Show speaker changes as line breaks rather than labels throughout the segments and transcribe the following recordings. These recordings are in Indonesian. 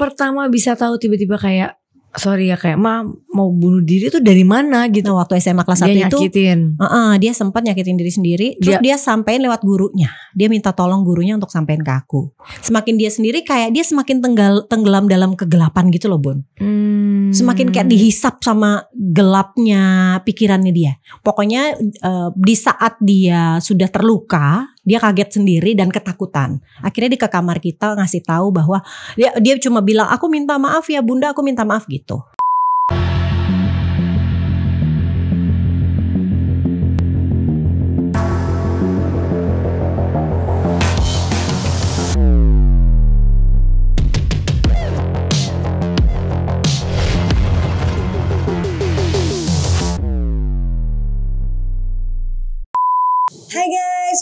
pertama bisa tahu tiba-tiba kayak sorry ya kayak ma mau bunuh diri tuh dari mana gitu nah, waktu SMA kelas satu nyakitin. itu nyakitin. Uh -uh, dia sempat nyakitin diri sendiri terus dia, dia sampein lewat gurunya dia minta tolong gurunya untuk sampein ke aku semakin dia sendiri kayak dia semakin tenggal tenggelam dalam kegelapan gitu loh Bun hmm Semakin kayak hmm. dihisap sama gelapnya pikirannya dia. Pokoknya uh, di saat dia sudah terluka, dia kaget sendiri dan ketakutan. Akhirnya di ke kamar kita ngasih tahu bahwa dia dia cuma bilang aku minta maaf ya Bunda, aku minta maaf gitu.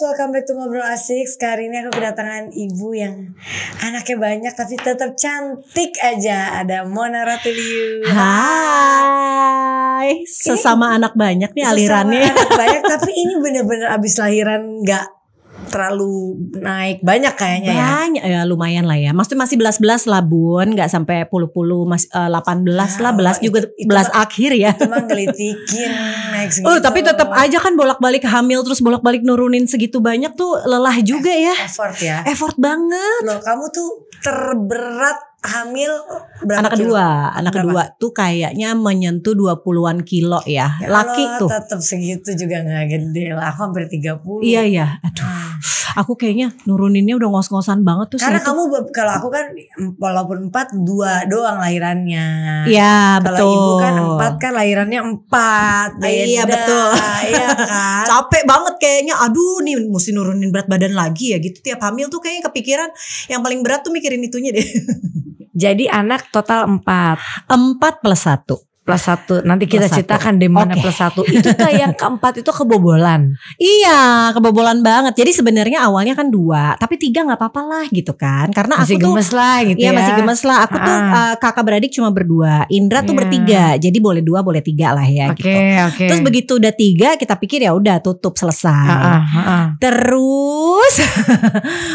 welcome back to Ngobrol Asik Sekarang ini aku kedatangan ibu yang anaknya banyak tapi tetap cantik aja Ada Mona Ratuliu Hai Sesama ini, anak banyak nih alirannya anak banyak tapi ini bener-bener abis lahiran gak terlalu naik banyak kayaknya ya. banyak ya, ya lumayan lah ya maksudnya masih belas belas lah bun nggak sampai puluh puluh mas eh, delapan belas lah nah, belas juga belas akhir ya Cuma mah gelitikin naik oh tapi tetap aja kan bolak balik hamil terus bolak balik nurunin segitu banyak tuh lelah juga Eff, ya effort ya effort banget loh kamu tuh terberat hamil berapa anak kedua kilo? anak berapa? tuh kayaknya menyentuh dua an kilo ya, ya laki Allah, tuh tetap segitu juga nggak gede lah aku hampir 30 iya iya aduh ah. aku kayaknya nuruninnya udah ngos-ngosan banget tuh karena kamu kamu kalau aku kan walaupun empat dua doang lahirannya iya betul kalau ibu kan empat kan lahirannya empat ah, iya, beda. iya betul iya kan capek banget kayaknya aduh nih mesti nurunin berat badan lagi ya gitu tiap hamil tuh kayaknya kepikiran yang paling berat tuh mikirin itunya deh Jadi anak total empat, empat plus satu, plus satu nanti kita plus ceritakan di mana okay. plus satu itu kayak yang keempat itu kebobolan iya kebobolan banget jadi sebenarnya awalnya kan dua tapi tiga gak apa-apa lah gitu kan karena masih aku gemes lah gitu ya, ya masih gemes lah aku ah. tuh eh, uh, kakak beradik cuma berdua Indra yeah. tuh iya. bertiga jadi boleh dua boleh tiga lah ya okay, gitu okay. terus begitu udah tiga kita pikir ya udah tutup selesai ah, ah, ah, ah. terus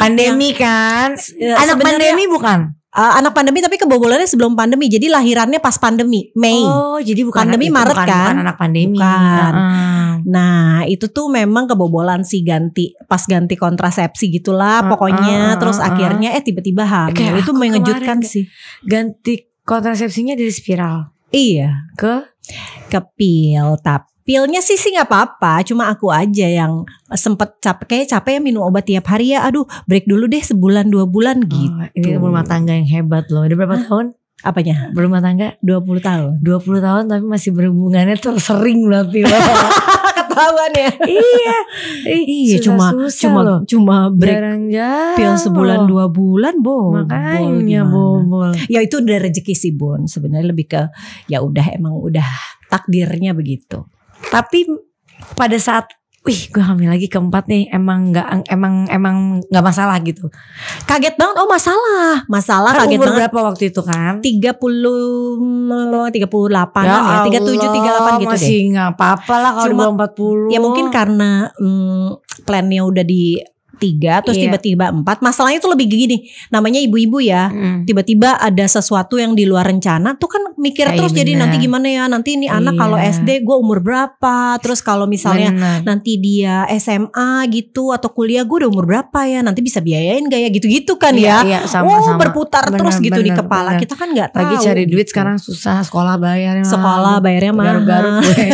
pandemi kan ya, anak pandemi bukan uh, anak pandemi tapi kebobolannya sebelum pandemi jadi lahirannya pas pandemi Mei oh jadi bukan pandemi anak, Maret bukan, kan bukan anak pandemi bukan. Hmm. nah itu tuh memang kebobolan sih ganti pas ganti kontrasepsi gitulah hmm. pokoknya hmm. terus hmm. akhirnya eh tiba-tiba hamil Kayak itu mengejutkan sih ganti kontrasepsinya dari spiral iya ke ke pil tapi Pilnya sih sih nggak apa-apa, cuma aku aja yang eh, sempet capek, kayak capek ya minum obat tiap hari ya. Aduh, break dulu deh sebulan dua bulan gitu. Oh, ini gitu. rumah tangga yang hebat loh. Udah berapa Hah? tahun? Apanya? Berumah tangga 20 tahun. 20 tahun tapi masih berhubungannya tersering berarti. Ketahuan ya. iya. Iya cuma susah cuma loh. cuma break Jarang -jarang pil sebulan loh. dua bulan bo. Makanya bol, Ya itu udah rezeki sih Bon. Sebenarnya lebih ke ya udah emang udah takdirnya begitu tapi pada saat wih gue hamil lagi keempat nih emang nggak emang emang nggak masalah gitu kaget banget oh masalah masalah kaget umur banget. berapa waktu itu kan tiga puluh, 30 38 ya, ya tiga 38 gitu masih deh masih nggak apa-apa lah kalau Cuma, empat puluh. ya mungkin karena hmm, plannya udah di tiga terus iya. tiba-tiba yeah. empat masalahnya itu lebih gini namanya ibu-ibu ya tiba-tiba mm. ada sesuatu yang di luar rencana tuh kan mikir terus bener. jadi nanti gimana ya nanti ini anak kalau iya. SD gue umur berapa terus kalau misalnya bener. nanti dia SMA gitu atau kuliah gue udah umur berapa ya nanti bisa biayain gak ya gitu-gitu kan yeah, ya yeah, sama, oh, berputar bener, terus bener, gitu bener, di kepala bener. kita kan nggak tahu lagi cari duit gitu. sekarang susah sekolah bayarnya sekolah bayarnya mah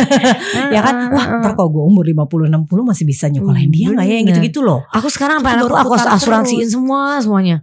ya kan wah ntar kalau gue umur 50-60 masih bisa nyokolahin dia mm, nggak ya yang gitu-gitu loh aku sekarang apa aku, aku asuransiin semua semuanya.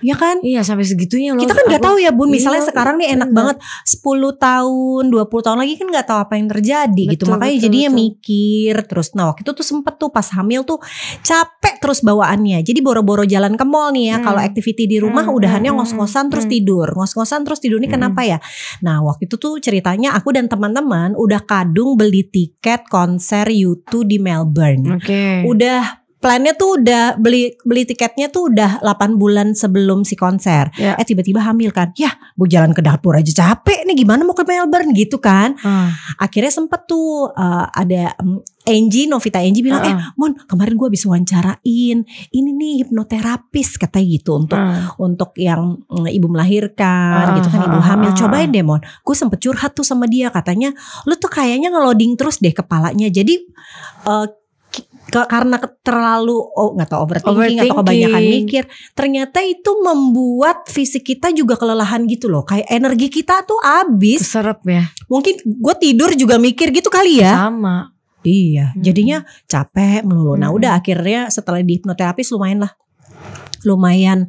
Iya kan? Iya sampai segitunya loh. Kita kan nggak tahu ya Bun, misalnya iya, sekarang nih enak iya. banget 10 tahun, 20 tahun lagi kan nggak tahu apa yang terjadi gitu. betul, gitu. Makanya betul, jadinya betul. mikir terus. Nah, waktu itu tuh sempet tuh pas hamil tuh capek terus bawaannya. Jadi boro-boro jalan ke mall nih ya. Hmm. Kalau activity di rumah hmm. udahannya hmm, hmm, ngos-ngosan terus hmm. tidur. Ngos-ngosan terus tidur nih hmm. kenapa ya? Nah, waktu itu tuh ceritanya aku dan teman-teman udah kadung beli tiket konser YouTube di Melbourne. Oke. Okay. Udah plannya tuh udah beli beli tiketnya tuh udah 8 bulan sebelum si konser. Yeah. Eh tiba-tiba hamil kan. Ya, gue jalan ke dapur aja capek nih gimana mau ke Melbourne gitu kan. Hmm. Akhirnya sempet tuh uh, ada um, Angie Novita Angie bilang, uh "Eh, Mon, kemarin gue habis wawancarain ini nih hipnoterapis kata gitu untuk uh. untuk yang um, ibu melahirkan uh, gitu kan ibu hamil. Cobain deh, Mon. Gue sempet curhat tuh sama dia katanya, "Lu tuh kayaknya ngeloding terus deh kepalanya." Jadi uh, karena terlalu oh nggak tau overthinking, overthinking atau kebanyakan mikir ternyata itu membuat fisik kita juga kelelahan gitu loh kayak energi kita tuh habis serap ya mungkin gue tidur juga mikir gitu kali ya sama iya hmm. jadinya capek melulu nah, hmm. nah udah akhirnya setelah di hipnoterapis lumayan lah lumayan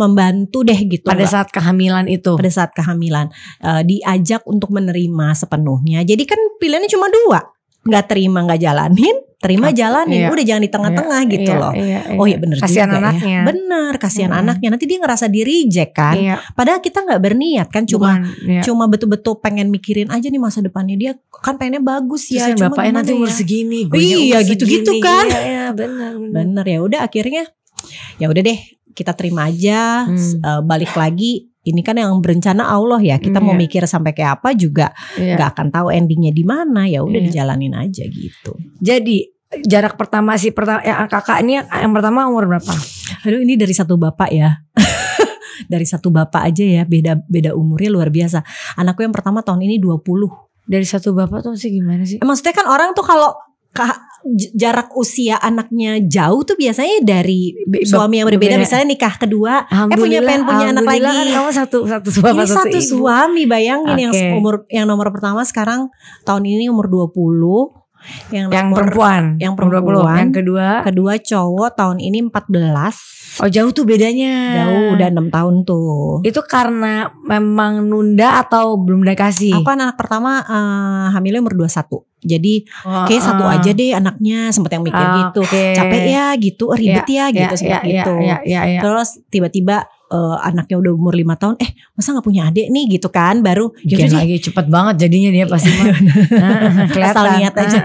membantu deh gitu pada saat kehamilan itu pada saat kehamilan uh, diajak untuk menerima sepenuhnya jadi kan pilihannya cuma dua nggak terima nggak jalanin terima iya, jalanin iya. udah jangan di tengah-tengah iya, gitu iya, loh iya, iya. oh iya bener kasihan juga ya. anaknya. ya bener kasihan hmm. anaknya nanti dia ngerasa di reject kan iya. padahal kita nggak berniat kan cuma Bukan, iya. cuma betul-betul pengen mikirin aja nih masa depannya dia kan pengennya bagus ya Terus cuma bapaknya nanti ya? umur ya. segini gue iya gitu-gitu iya, kan iya, iya bener bener, bener ya udah akhirnya ya udah deh kita terima aja hmm. uh, balik lagi ini kan yang berencana Allah ya kita mm, mau yeah. mikir sampai kayak apa juga yeah. akan tahu endingnya di mana ya udah yeah. dijalanin aja gitu jadi jarak pertama si pertama ya, eh, kakak ini yang pertama umur berapa aduh ini dari satu bapak ya dari satu bapak aja ya beda beda umurnya luar biasa anakku yang pertama tahun ini 20 dari satu bapak tuh sih gimana sih? Maksudnya kan orang tuh kalau jarak usia anaknya jauh tuh biasanya dari suami yang berbeda misalnya nikah kedua eh punya pengen punya anak lagi kan kamu oh, satu satu suami ini satu, satu suami bayangin okay. yang umur yang nomor pertama sekarang tahun ini umur 20 yang, yang nomor, perempuan yang perempuan 20. yang kedua kedua cowok tahun ini 14 oh jauh tuh bedanya jauh udah enam tahun tuh itu karena memang nunda atau belum dikasih aku anak pertama uh, hamilnya umur 21 jadi oh, kayak uh, satu eh. aja deh anaknya sempet yang mikir uh, gitu ah, okay. capek ya gitu ribet yeah, ya gitu yeah, sempet yeah, gitu yeah, yeah, yeah, yeah. terus tiba-tiba uh, anaknya udah umur lima tahun eh masa nggak punya adik nih gitu kan baru jadi ya lagi cepet banget jadinya dia pasti iya, ah, ah, ah, kelihatan, asal niat aja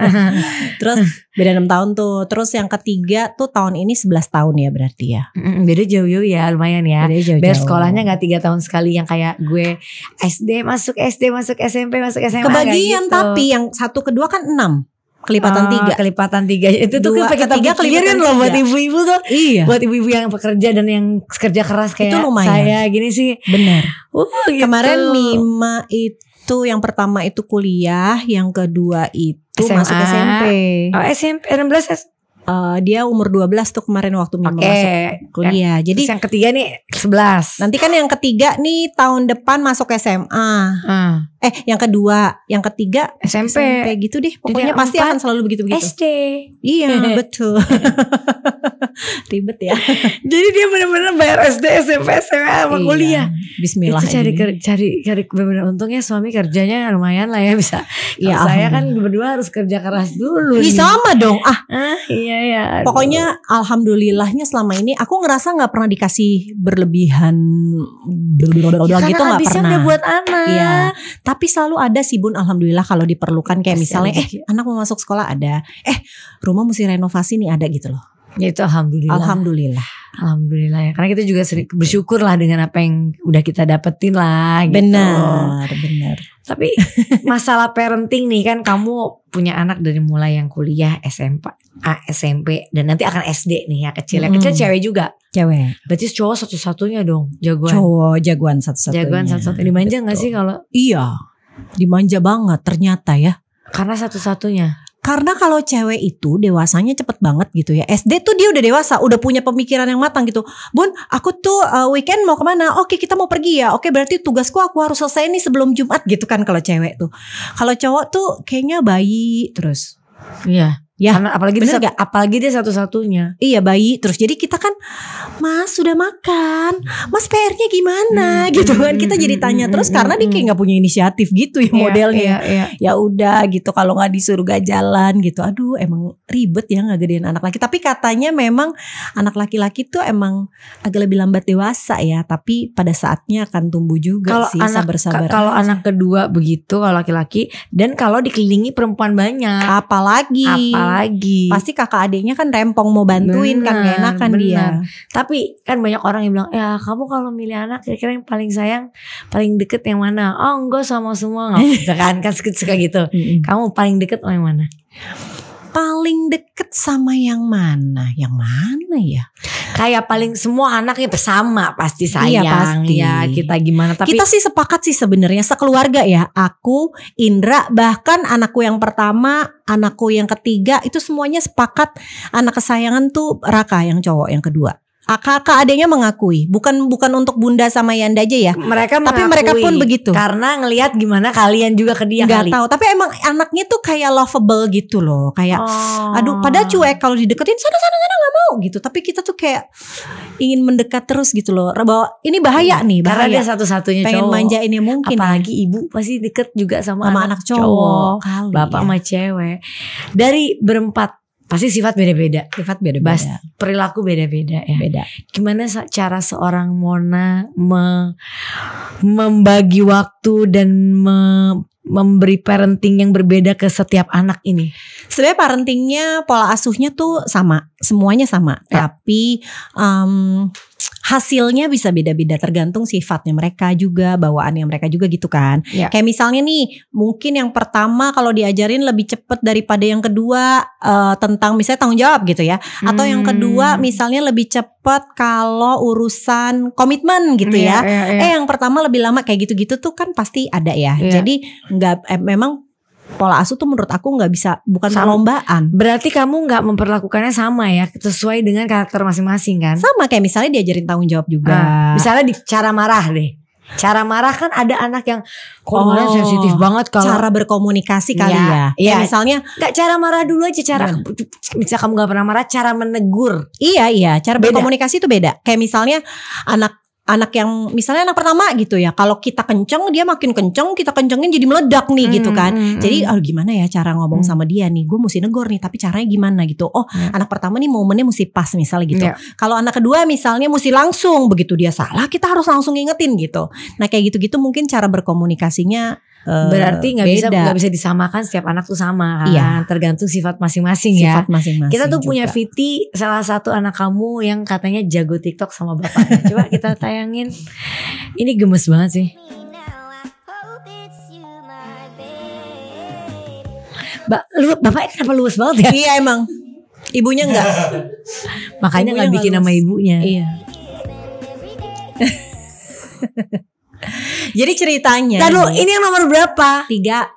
terus beda enam tahun tuh terus yang ketiga tuh tahun ini 11 tahun ya berarti ya beda jauh jauh ya lumayan ya beda jauh -jauh. sekolahnya nggak tiga tahun sekali yang kayak gue SD masuk SD masuk SMP masuk SMA kebagian gitu. tapi yang satu kedua kan enam kelipatan ah, tiga kelipatan tiga itu tuh Dua, kelipatan tiga kelipatan loh buat ibu-ibu tuh iya. buat ibu-ibu yang pekerja dan yang kerja keras kayak itu lumayan. saya gini sih benar. uh, oh, gitu. kemarin Mima itu yang pertama itu kuliah yang kedua itu SMA. masuk SMP oh SMP 16 uh, dia umur 12 tuh kemarin waktu Mima okay. masuk kuliah. Ya. Jadi Terus yang ketiga nih 11. Nanti kan yang ketiga nih tahun depan masuk SMA. Hmm. Ah. Eh, yang kedua, yang ketiga SMP, SMP gitu deh. Pokoknya Jadi pasti akan selalu begitu-begitu. SD. Iya, betul. Ribet ya. Jadi dia benar-benar bayar SD, SMP, SMA sama iya, kuliah. Bismillah. Itu cari ini. cari cari benar-benar untungnya suami kerjanya lumayan lah ya bisa. Iya, saya kan berdua harus kerja keras dulu. Ih, sama dong. Ah. ah iya ya. Pokoknya alhamdulillahnya selama ini aku ngerasa nggak pernah dikasih berlebihan ya, gitu nggak pernah. Karena buat anak. Iya tapi selalu ada sih Bun alhamdulillah kalau diperlukan kayak misalnya eh anak mau masuk sekolah ada, eh rumah mesti renovasi nih ada gitu loh. Ya itu alhamdulillah. Alhamdulillah. Alhamdulillah ya. Karena kita juga bersyukur lah dengan apa yang udah kita dapetin lah gitu. Benar, benar. Tapi masalah parenting nih kan kamu punya anak dari mulai yang kuliah SMP, A, SMP dan nanti akan SD nih ya kecil. Ya kecil cewek juga. Cewek. Berarti cowok satu-satunya dong jagoan. Cowok jagoan satu-satunya. Jagoan satu-satunya. Dimanja Betul. gak sih kalau? Iya. Dimanja banget ternyata ya. Karena satu-satunya. Karena kalau cewek itu dewasanya cepet banget gitu ya. SD tuh dia udah dewasa, udah punya pemikiran yang matang gitu. Bun, aku tuh uh, weekend mau kemana? Oke, kita mau pergi ya. Oke, berarti tugasku aku harus selesai nih sebelum Jumat gitu kan kalau cewek tuh. Kalau cowok tuh kayaknya bayi terus. Iya. Ya, Karena apalagi bener dia, gak? dia satu-satunya. Iya bayi. Terus jadi kita kan, Mas sudah makan, Mas PR-nya gimana, hmm. gitu kan? Kita jadi hmm. tanya terus karena dia kayak hmm. gak punya inisiatif gitu ya iya, modelnya. iya, iya. Ya udah gitu kalau nggak disuruh gak jalan gitu. Aduh emang ribet ya nggak gedein anak laki. Tapi katanya memang anak laki-laki tuh emang agak lebih lambat dewasa ya. Tapi pada saatnya akan tumbuh juga kalo sih sabar-sabar. Kalau anak kedua begitu kalau laki-laki dan kalau dikelilingi perempuan banyak. Apalagi. Apalagi lagi pasti kakak adiknya kan rempong mau bantuin bener, kan gak kan dia tapi kan banyak orang yang bilang ya kamu kalau milih anak kira-kira yang paling sayang paling deket yang mana oh enggak sama semua nggak gitu kan kan suka gitu kamu paling deket yang mana paling deket sama yang mana? Yang mana ya? Kayak paling semua anaknya bersama pasti iya, sayang iya, pasti. ya kita gimana tapi kita sih sepakat sih sebenarnya sekeluarga ya aku Indra bahkan anakku yang pertama anakku yang ketiga itu semuanya sepakat anak kesayangan tuh Raka yang cowok yang kedua Ah, kakak adiknya mengakui bukan bukan untuk bunda sama Yanda aja ya mereka tapi mereka pun begitu karena ngelihat gimana kalian juga ke dia nggak tahu tapi emang anaknya tuh kayak lovable gitu loh kayak oh. aduh pada cuek kalau dideketin sana sana sana nggak mau gitu tapi kita tuh kayak ingin mendekat terus gitu loh bahwa ini bahaya iya. nih bahaya. karena dia satu-satunya pengen cowok. manja ini mungkin ya. apalagi ya. ibu pasti deket juga sama, sama anak, anak cowok, cowok. Kali, bapak ya. sama cewek dari berempat pasti sifat beda-beda. Sifat beda-beda. Bas, perilaku beda-beda ya. Beda. Gimana cara seorang Mona me, membagi waktu dan me, memberi parenting yang berbeda ke setiap anak ini? Sebenarnya parentingnya pola asuhnya tuh sama semuanya sama, ya. tapi um, hasilnya bisa beda-beda tergantung sifatnya mereka juga, bawaannya mereka juga gitu kan. Ya. Kayak misalnya nih, mungkin yang pertama kalau diajarin lebih cepet daripada yang kedua uh, tentang misalnya tanggung jawab gitu ya, hmm. atau yang kedua hmm. misalnya lebih cepet kalau urusan komitmen gitu hmm, ya. yeah. Ya, ya. Eh yang pertama lebih lama kayak gitu-gitu tuh kan pasti ada ya. ya. Jadi nggak eh, memang pola asuh tuh menurut aku nggak bisa bukan sama. perlombaan. Berarti kamu nggak memperlakukannya sama ya sesuai dengan karakter masing-masing kan? Sama kayak misalnya diajarin tanggung jawab juga. Ah, misalnya di cara marah deh. Cara marah kan ada anak yang oh, sensitif banget kalau cara berkomunikasi kali iya, ya. Ya, ya. misalnya nggak cara marah dulu aja cara bisa kamu nggak pernah marah cara menegur. Iya iya, cara beda. berkomunikasi itu beda. Kayak misalnya anak anak yang misalnya anak pertama gitu ya kalau kita kenceng dia makin kenceng kita kencengin jadi meledak nih hmm, gitu kan hmm, jadi oh gimana ya cara ngomong hmm. sama dia nih gue mesti negor nih tapi caranya gimana gitu oh hmm. anak pertama nih momennya mesti pas misalnya gitu yeah. kalau anak kedua misalnya mesti langsung begitu dia salah kita harus langsung ngingetin gitu nah kayak gitu-gitu mungkin cara berkomunikasinya Eh, berarti nggak bisa nggak bisa disamakan setiap anak tuh sama kan iya. tergantung sifat masing-masing ya sifat masing-masing kita tuh juga. punya Viti salah satu anak kamu yang katanya jago TikTok sama bapaknya coba kita tayangin ini gemes banget sih ba lu, bapaknya kenapa luwes banget ya? Iya emang. Ibunya enggak. Makanya nggak bikin nama ibunya. Iya. Jadi ceritanya. Lalu ini yang nomor berapa? Tiga.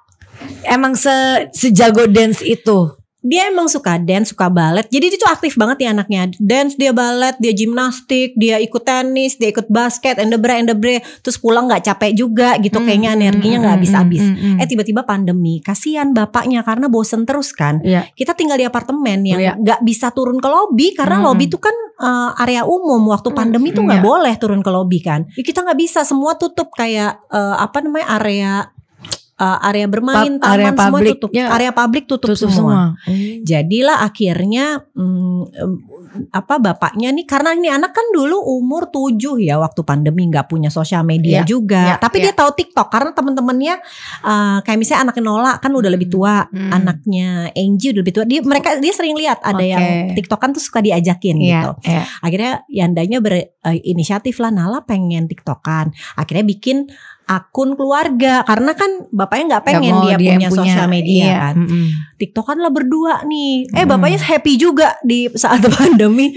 Emang se sejago dance itu dia emang suka dance, suka ballet. Jadi dia tuh aktif banget ya anaknya. Dance, dia ballet dia gimnastik, dia ikut tenis, dia ikut basket, the bre. Terus pulang gak capek juga gitu. Mm, Kayaknya hmm, energinya mm, gak hmm, habis-habis. mm, mm, mm. Eh tiba-tiba pandemi. Kasian bapaknya karena bosen terus kan. Yeah. Kita tinggal di apartemen yang yeah. gak bisa turun ke lobby. Karena mm. lobi itu hmm. kan uh, area umum. Waktu pandemi mm, tuh gak iya. boleh turun ke lobby kan. kita gak bisa, semua tutup kayak uh, apa namanya area uh, area bermain, pa taman semua tutup, area publik tutup, tutup semua. semua. Hmm. Jadilah akhirnya um, apa bapaknya nih karena ini anak kan dulu umur 7 ya waktu pandemi nggak punya sosial media yeah, juga. Yeah, Tapi yeah. dia tahu TikTok karena teman-temannya uh, eh, kayak misalnya anak Nola kan udah lebih tua, hmm. anaknya Angie udah lebih tua. Dia mereka dia sering lihat ada okay. yang kan tuh suka diajakin yeah, gitu. Yeah. Akhirnya Yandanya berinisiatif eh, uh, lah Nala pengen TikTokan. Akhirnya bikin akun keluarga karena kan bapaknya nggak pengen gak dia, dia punya, punya sosial media iya. kan. Mm -hmm. TikTok kan lah berdua nih. Eh mm. bapaknya happy juga di saat pandemi demi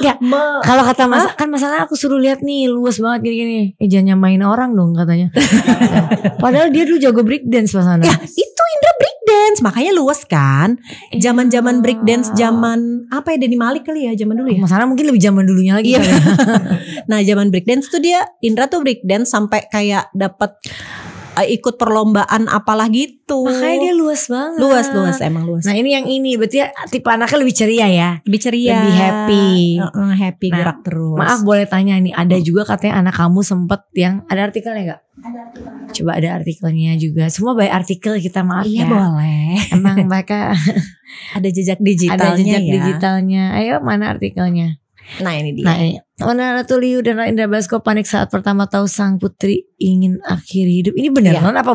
Enggak Kalau kata mas Kan masalah aku suruh lihat nih Luas banget gini-gini Eh jangan nyamain orang dong katanya Padahal dia dulu jago break dance mas Ya itu Indra break dance Makanya luas kan iya. Zaman-zaman break dance Zaman Apa ya Denny Malik kali ya Zaman dulu ya Masalah mungkin lebih zaman dulunya lagi iya. ya Nah zaman break dance tuh dia Indra tuh break dance Sampai kayak dapat Eh, ikut perlombaan apalah gitu. Makanya dia luas banget. Luas luas emang luas. Nah ini yang ini berarti ya, tipe anaknya lebih ceria ya. Lebih ceria. Lebih happy. Uh, uh, happy nah, gerak terus. Maaf boleh tanya nih ada juga katanya anak kamu sempet yang ada artikelnya gak? Ada Coba ada artikelnya juga. Semua by artikel kita maaf iya, ya. Iya boleh. Emang mereka ada jejak digitalnya. Ada jejak ya. digitalnya. Ayo mana artikelnya? Nah ini dia. Nah, ini. Iya. Mana Ratuliu dan Indra Basko panik saat pertama tahu sang putri ingin akhiri hidup. Ini beneran ya. apa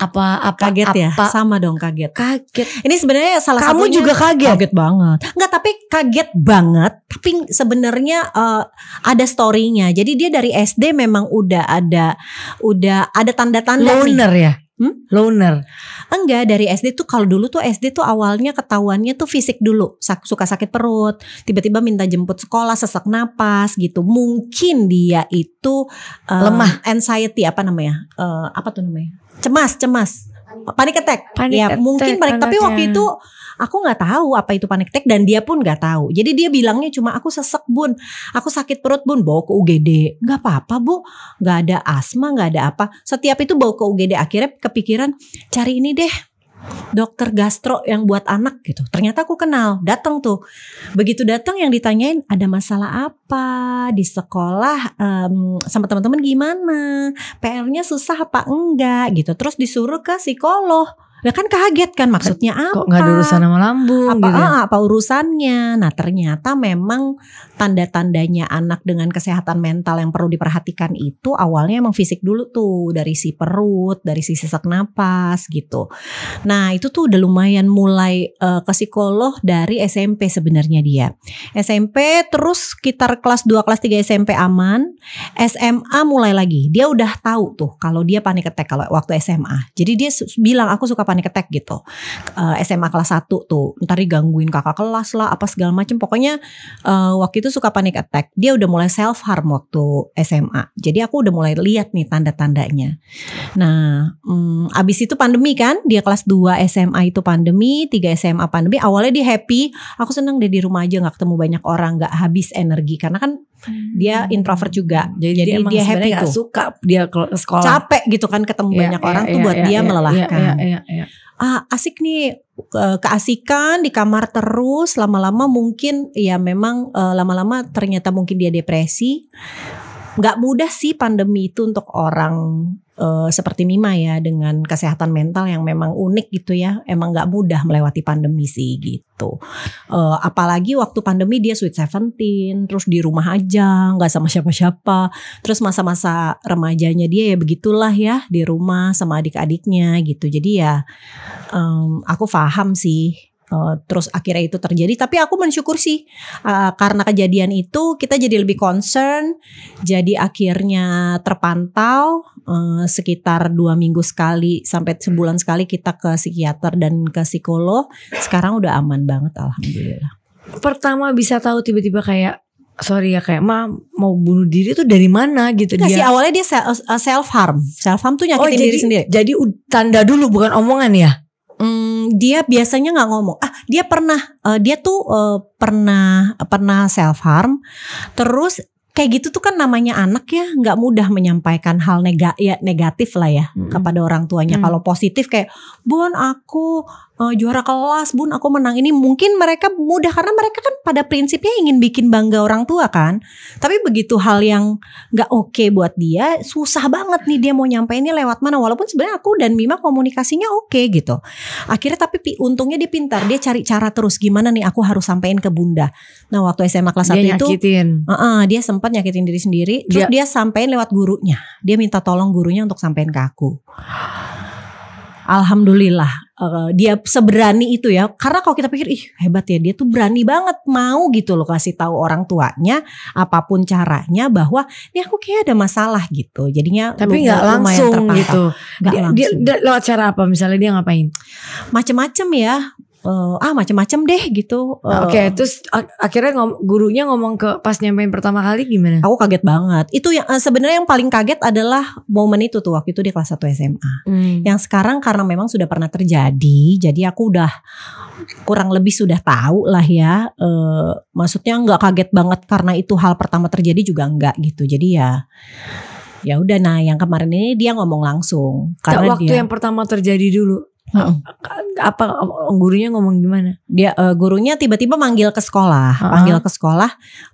apa apa kaget ya? apa, ya? Sama dong kaget. Kaget. Ini sebenarnya salah Kamu satunya, juga kaget. Kaget banget. Enggak, tapi kaget banget. Tapi sebenarnya uh, ada storynya. Jadi dia dari SD memang udah ada udah ada tanda-tanda Loner nih. ya. Hmm? Loner. Enggak dari SD tuh kalau dulu tuh SD tuh awalnya ketahuannya tuh fisik dulu suka sakit perut tiba-tiba minta jemput sekolah sesak napas gitu mungkin dia itu uh, lemah anxiety apa namanya uh, apa tuh namanya cemas cemas panik attack ya mungkin panik tapi waktu itu aku nggak tahu apa itu panic attack dan dia pun nggak tahu. Jadi dia bilangnya cuma aku sesek bun, aku sakit perut bun, bawa ke UGD. Nggak apa-apa bu, nggak ada asma, nggak ada apa. Setiap itu bawa ke UGD akhirnya kepikiran cari ini deh dokter gastro yang buat anak gitu. Ternyata aku kenal, datang tuh. Begitu datang yang ditanyain ada masalah apa di sekolah um, sama teman-teman gimana? PR-nya susah apa enggak gitu. Terus disuruh ke psikolog Ya kan kaget kan maksudnya kan apa? Kok gak ada urusan sama lambung apa, gitu. Ya? Ah, apa urusannya? Nah ternyata memang tanda-tandanya anak dengan kesehatan mental yang perlu diperhatikan itu awalnya emang fisik dulu tuh. Dari si perut, dari si sesak napas gitu. Nah itu tuh udah lumayan mulai uh, ke psikolog dari SMP sebenarnya dia. SMP terus sekitar kelas 2, kelas 3 SMP aman. SMA mulai lagi. Dia udah tahu tuh kalau dia panik attack kalau waktu SMA. Jadi dia bilang aku suka panik attack gitu. Uh, eh, SMA kelas 1 tuh, ntar digangguin kakak kelas lah apa segala macem. Pokoknya uh, waktu itu suka panik attack. Dia udah mulai self harm waktu SMA. Jadi aku udah mulai lihat nih tanda-tandanya. Nah, um, abis itu pandemi kan, dia kelas 2 SMA itu pandemi, 3 SMA pandemi. Awalnya dia happy, aku seneng deh di rumah aja nggak ketemu banyak orang, nggak habis energi karena kan dia hmm. introvert juga. Jadi, jadi emang dia happy gak suka dia sekolah. Capek gitu kan ketemu yeah, banyak yeah, orang yeah, tuh iya, buat iya, dia iya, melelahkan. Ah, asik nih keasikan di kamar terus lama-lama mungkin ya memang eh, lama-lama ternyata mungkin dia depresi nggak mudah sih pandemi itu untuk orang uh, seperti Mima ya dengan kesehatan mental yang memang unik gitu ya. Emang nggak mudah melewati pandemi sih gitu. Uh, apalagi waktu pandemi dia sweet seventeen, terus di rumah aja, nggak sama siapa-siapa. Terus masa-masa remajanya dia ya begitulah ya di rumah sama adik-adiknya gitu. Jadi ya um, aku paham sih Eh, terus akhirnya itu terjadi tapi aku mensyukur sih uh, karena kejadian itu kita jadi lebih concern jadi akhirnya terpantau uh, sekitar dua minggu sekali sampai sebulan sekali kita ke psikiater dan ke psikolog sekarang udah aman banget alhamdulillah pertama bisa tahu tiba-tiba kayak sorry ya kayak ma mau bunuh diri tuh dari mana gitu Nggak dia sih awalnya dia self harm self harm tuh nyakitin oh, jadi, diri sendiri jadi tanda dulu bukan omongan ya mm, dia biasanya nggak ngomong. Ah, dia pernah uh, dia tuh uh, pernah pernah self harm. Terus kayak gitu tuh kan namanya anak ya nggak mudah menyampaikan hal nega ya, negatif lah ya hmm. kepada orang tuanya. Hmm. Kalau positif kayak, "Bun, aku uh, juara kelas bun aku menang ini mungkin mereka mudah karena mereka kan pada prinsipnya ingin bikin bangga orang tua kan tapi begitu hal yang nggak oke okay buat dia susah banget nih dia mau nyampeinnya lewat mana walaupun sebenarnya aku dan Mima komunikasinya oke okay, gitu akhirnya tapi untungnya dia pintar dia cari cara terus gimana nih aku harus sampein ke bunda nah waktu SMA kelas satu itu uh -uh, dia sempat nyakitin diri sendiri terus iya. dia, dia sampein lewat gurunya dia minta tolong gurunya untuk sampein ke aku Alhamdulillah uh, dia seberani itu ya. Karena kalau kita pikir ih hebat ya dia tuh berani banget mau gitu loh kasih tahu orang tuanya apapun caranya bahwa ini aku kayak ada masalah gitu. Jadinya tapi nggak langsung gitu. Gak dia, langsung. Dia, dia lewat cara apa misalnya dia ngapain? Macem-macem ya uh, ah macam-macam deh gitu. Uh, Oke, okay, terus ak akhirnya ngom gurunya ngomong ke pas nyampein pertama kali gimana? Aku kaget banget. Itu yang eh, sebenarnya yang paling kaget adalah momen itu tuh waktu itu di kelas 1 SMA. Hmm. Yang sekarang karena memang sudah pernah terjadi, jadi aku udah kurang lebih sudah tahu lah ya. Uh, maksudnya nggak kaget banget karena itu hal pertama terjadi juga nggak gitu. Jadi ya ya udah nah yang kemarin ini dia ngomong langsung karena waktu dia, yang pertama terjadi dulu apa gurunya ngomong gimana? Dia uh, gurunya tiba-tiba manggil ke sekolah, uh -huh. manggil ke sekolah.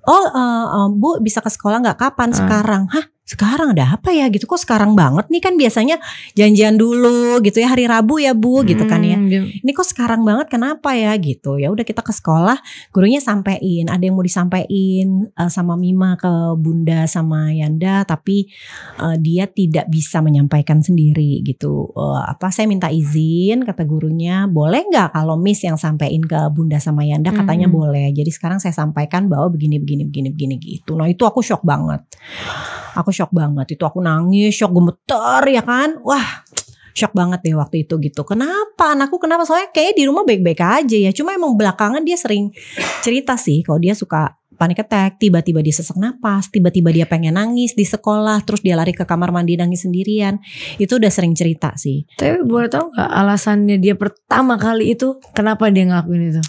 Oh, uh, uh, Bu bisa ke sekolah nggak? Kapan uh -huh. sekarang? Hah? sekarang ada apa ya gitu kok sekarang banget nih kan biasanya janjian dulu gitu ya hari Rabu ya Bu gitu kan ya hmm, iya. ini kok sekarang banget kenapa ya gitu ya udah kita ke sekolah gurunya sampein ada yang mau disampaikan uh, sama Mima ke Bunda sama Yanda tapi uh, dia tidak bisa menyampaikan sendiri gitu uh, apa saya minta izin kata gurunya boleh nggak kalau Miss yang sampein ke Bunda sama Yanda katanya hmm. boleh jadi sekarang saya sampaikan bahwa begini begini begini begini gitu nah itu aku shock banget Aku shock banget itu aku nangis, shock gemeter ya kan. Wah, shock banget deh waktu itu gitu. Kenapa anakku kenapa? Soalnya kayak di rumah baik-baik aja ya. Cuma emang belakangan dia sering cerita sih kalau dia suka panik attack, tiba-tiba dia sesak napas, tiba-tiba dia pengen nangis di sekolah, terus dia lari ke kamar mandi nangis sendirian. Itu udah sering cerita sih. Tapi boleh tau gak alasannya dia pertama kali itu kenapa dia ngelakuin itu?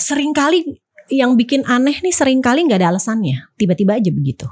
Sering kali yang bikin aneh nih sering kali nggak ada alasannya. Tiba-tiba aja begitu.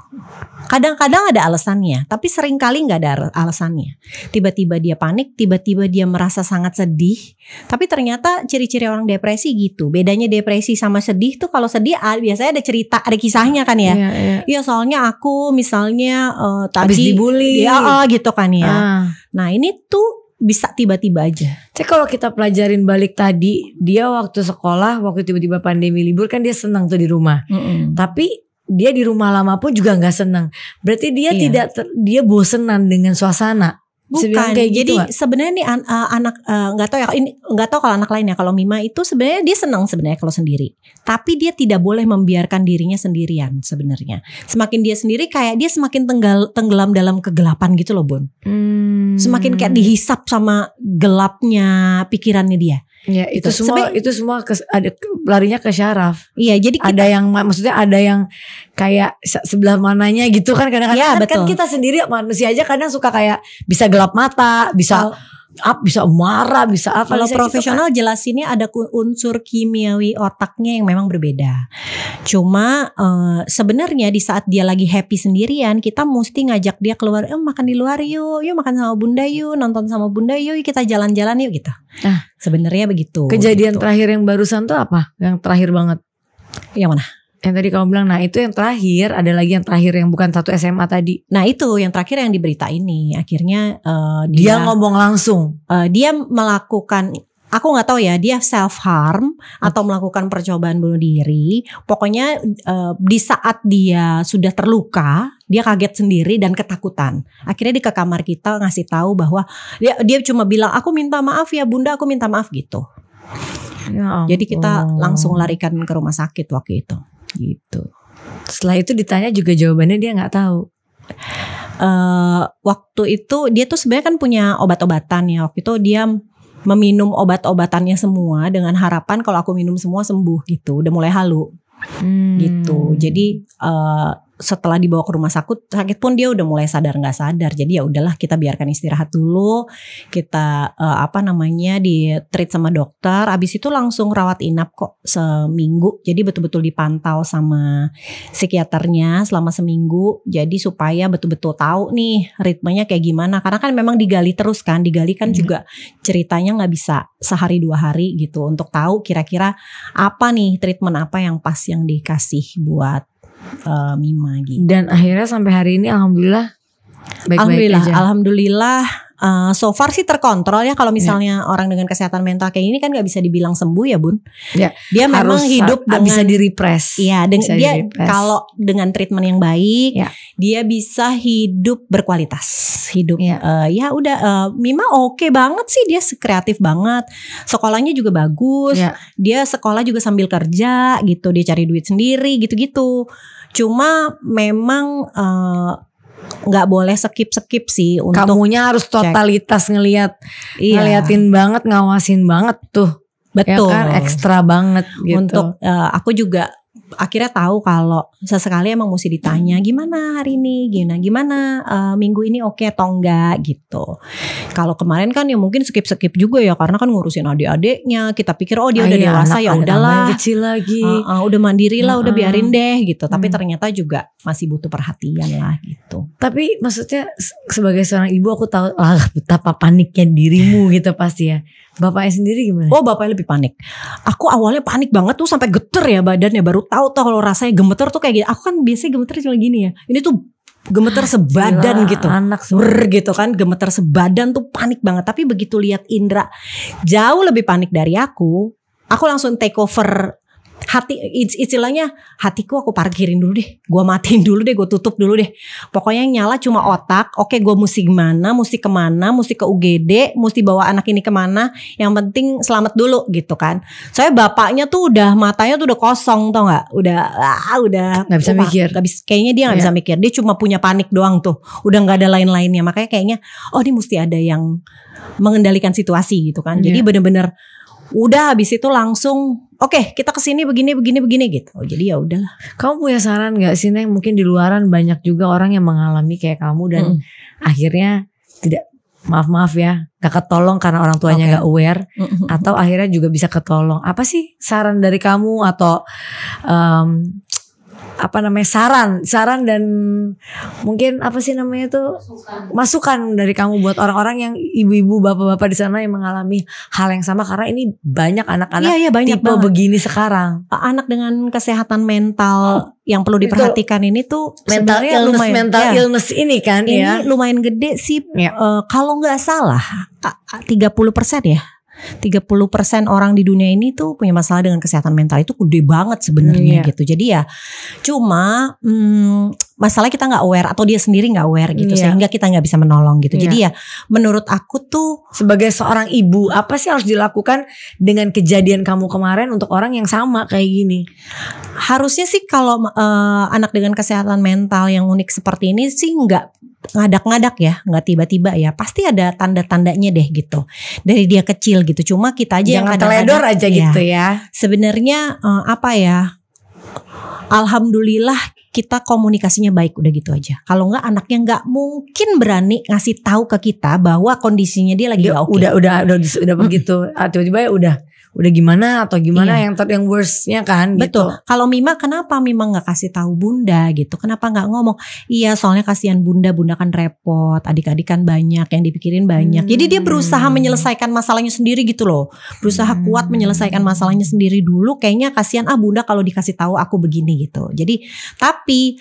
Kadang-kadang ada alasannya, tapi sering kali nggak ada alasannya. Tiba-tiba dia panik, tiba-tiba dia merasa sangat sedih. Tapi ternyata ciri-ciri orang depresi gitu. Bedanya depresi sama sedih tuh kalau sedih ah, biasanya ada cerita, ada kisahnya kan ya. Iya, iya. Ya, soalnya aku misalnya uh, tadi Habis dibully. Ya, oh, gitu kan ya. uh. Nah, ini tuh bisa tiba-tiba aja. Cek kalau kita pelajarin balik tadi, dia waktu sekolah, waktu tiba-tiba pandemi libur kan dia senang tuh di rumah. Mm -mm. Tapi dia di rumah lama pun juga nggak senang. Berarti dia iya. tidak ter, dia bosenan dengan suasana. Bukan. Kayak gitu Jadi sebenarnya nih an uh, anak eh, nggak uh, tahu ya ini nggak tahu kalau anak lain ya kalau Mima itu sebenarnya dia senang sebenarnya kalau sendiri. Tapi dia tidak boleh membiarkan dirinya sendirian sebenarnya. Semakin dia sendiri kayak dia semakin tenggal tenggelam dalam kegelapan gitu loh, Bun. Hmm. Semakin kayak dihisap sama gelapnya pikirannya dia. Ya, itu gitu. semua itu semua ke, ada larinya ke syaraf. Iya, jadi kita, ada yang maksudnya ada yang kayak sebelah mananya gitu kan kadang-kadang ya, kan, kan kita sendiri manusia aja kadang suka kayak bisa gelap mata, bisa oh up bisa marah bisa apa kalau gitu profesional gitu kan. ini ada unsur kimiawi otaknya yang memang berbeda cuma uh, sebenarnya di saat dia lagi happy sendirian kita mesti ngajak dia keluar eh makan di luar yuk yuk makan sama bunda yuk nonton sama bunda yuk kita jalan-jalan yuk gitu nah sebenarnya begitu kejadian gitu. terakhir yang barusan tuh apa yang terakhir banget yang mana yang tadi kamu bilang, nah itu yang terakhir, ada lagi yang terakhir yang bukan satu SMA tadi. Nah itu yang terakhir yang diberita ini, akhirnya uh, dia, dia ngomong langsung. Uh, dia melakukan aku nggak tahu ya dia self harm atau melakukan percobaan bunuh diri. Pokoknya uh, di saat dia sudah terluka, dia kaget sendiri dan ketakutan. Akhirnya di ke kamar kita ngasih tahu bahwa dia dia cuma bilang aku minta maaf ya bunda, aku minta maaf gitu. Ya Jadi kita langsung larikan ke rumah sakit waktu itu gitu setelah itu ditanya juga jawabannya dia nggak tahu uh, waktu itu dia tuh sebenarnya kan punya obat-obatan ya waktu itu dia meminum obat-obatannya semua dengan harapan kalau aku minum semua sembuh gitu udah mulai halu hmm. gitu jadi uh, setelah dibawa ke rumah sakit sakit pun dia udah mulai sadar nggak sadar jadi ya udahlah kita biarkan istirahat dulu kita uh, apa namanya di treat sama dokter abis itu langsung rawat inap kok seminggu jadi betul-betul dipantau sama psikiaternya selama seminggu jadi supaya betul-betul tahu nih ritmenya kayak gimana karena kan memang digali terus kan digali kan hmm. juga ceritanya nggak bisa sehari dua hari gitu untuk tahu kira-kira apa nih treatment apa yang pas yang dikasih buat uh, Mima gitu. Dan akhirnya sampai hari ini alhamdulillah baik-baik alhamdulillah, aja. Alhamdulillah uh, so far sih terkontrol ya kalau misalnya yeah. orang dengan kesehatan mental kayak ini kan nggak bisa dibilang sembuh ya bun yeah. dia memang Harus hidup ah, dengan bisa direpress iya dengan dia kalau dengan treatment yang baik yeah. dia bisa hidup berkualitas hidup yeah. Ya. uh, ya udah uh, Mima oke okay banget sih dia kreatif banget sekolahnya juga bagus yeah. dia sekolah juga sambil kerja gitu dia cari duit sendiri gitu-gitu Cuma memang uh, nggak boleh skip skip sih untuk kamunya harus totalitas cek. ngelihat
iya. ngeliatin
banget ngawasin banget tuh ya betul ya kan ekstra banget gitu. untuk uh, aku juga akhirnya tahu kalau sesekali emang mesti ditanya gimana hari ini gimana gimana uh, minggu ini oke okay atau enggak gitu kalau kemarin kan ya mungkin skip skip juga ya karena kan ngurusin adik-adiknya kita pikir oh dia Ayah, udah iya, dewasa ya udahlah kecil lagi uh, uh, udah mandiri lah uh, uh. udah biarin deh gitu tapi hmm. ternyata juga masih butuh perhatian lah gitu tapi maksudnya sebagai seorang ibu aku tahu lah betapa paniknya dirimu gitu pasti ya Bapaknya sendiri gimana? Oh bapaknya lebih panik. Aku awalnya panik banget tuh sampai geter ya badannya. Baru tahu tuh kalau rasanya gemeter tuh kayak gini. Aku kan biasanya gemeter cuma gini ya. Ini tuh gemeter sebadan Gila, gitu. Anak Brr, gitu kan gemeter sebadan tuh panik banget. Tapi begitu lihat Indra jauh lebih panik dari aku, aku langsung take over hati istilahnya hatiku aku parkirin dulu deh gue matiin dulu deh gue tutup dulu deh pokoknya yang nyala cuma otak oke gue mesti gimana mesti kemana mesti ke UGD mesti bawa anak ini kemana yang penting selamat dulu gitu kan saya bapaknya tuh udah matanya tuh udah kosong tau nggak udah ah, udah nggak bisa lupa. mikir gak bisa, kayaknya dia nggak yeah. bisa mikir dia cuma punya panik doang tuh udah nggak ada lain-lainnya makanya kayaknya oh ini mesti ada yang mengendalikan situasi gitu kan yeah. jadi bener-bener udah habis itu langsung Oke, okay, kita kesini begini begini begini gitu. Oh, jadi ya udahlah. Kamu punya saran nggak sih Neng? Mungkin di luaran banyak juga orang yang mengalami kayak kamu dan hmm. akhirnya tidak maaf maaf ya gak ketolong karena orang tuanya okay. gak aware hmm, hmm, hmm. atau akhirnya juga bisa ketolong apa sih saran dari kamu atau um, apa namanya saran, saran dan mungkin apa sih namanya tuh masukan, masukan dari kamu buat orang-orang yang ibu-ibu, bapak-bapak di sana yang mengalami hal yang sama karena ini banyak anak-anak iya, iya, banyak tipe banget. begini sekarang. Anak dengan kesehatan mental oh, yang perlu diperhatikan itu, ini tuh mental illness, lumayan, mental ya, illness ini kan ini ya. lumayan gede sih. Ya. Uh, kalau nggak salah 30% ya 30% orang di dunia ini tuh punya masalah dengan kesehatan mental itu gede banget sebenarnya iya. gitu. Jadi ya cuma hmm, masalah kita nggak aware atau dia sendiri nggak aware gitu yeah. sehingga kita nggak bisa menolong gitu. Yeah. Jadi iya. ya menurut aku tuh sebagai seorang ibu apa sih harus dilakukan dengan kejadian kamu kemarin untuk orang yang sama kayak gini? Harusnya sih kalau uh, anak dengan kesehatan mental yang unik seperti ini sih nggak ngadak-ngadak ya, nggak tiba-tiba ya. Pasti ada tanda-tandanya deh gitu. Dari dia kecil gitu. Cuma kita aja Jangan yang kadang-kadang teledor aja ya, gitu ya. Sebenarnya uh, apa ya? Alhamdulillah kita komunikasinya baik udah gitu aja. Kalau nggak anaknya nggak mungkin berani ngasih tahu ke kita bahwa kondisinya dia lagi dia, okay. udah udah udah udah begitu. Ah, tiba-tiba ya udah udah gimana atau gimana iya. yang ter yang worstnya kan gitu. betul gitu. kalau Mima kenapa Mima nggak kasih tahu bunda gitu kenapa nggak ngomong iya soalnya kasihan bunda bunda kan repot adik-adik kan banyak yang dipikirin banyak hmm. jadi dia berusaha hmm. menyelesaikan masalahnya sendiri gitu loh berusaha hmm. kuat menyelesaikan masalahnya sendiri dulu kayaknya kasihan ah bunda kalau dikasih tahu aku begini gitu jadi tapi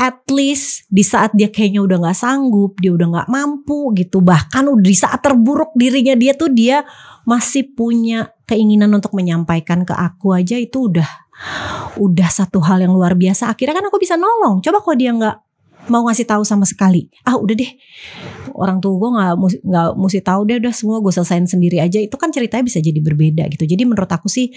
at least di saat dia kayaknya udah gak sanggup, dia udah gak mampu gitu, bahkan udah di saat terburuk dirinya dia tuh dia masih punya keinginan untuk menyampaikan ke aku aja itu udah udah satu hal yang luar biasa. Akhirnya kan aku bisa nolong. Coba kalau dia gak mau ngasih tahu sama sekali. Ah udah deh, orang tua gue gak, gak mesti tahu deh, udah semua gue selesain sendiri aja. Itu kan ceritanya bisa jadi berbeda gitu. Jadi menurut aku sih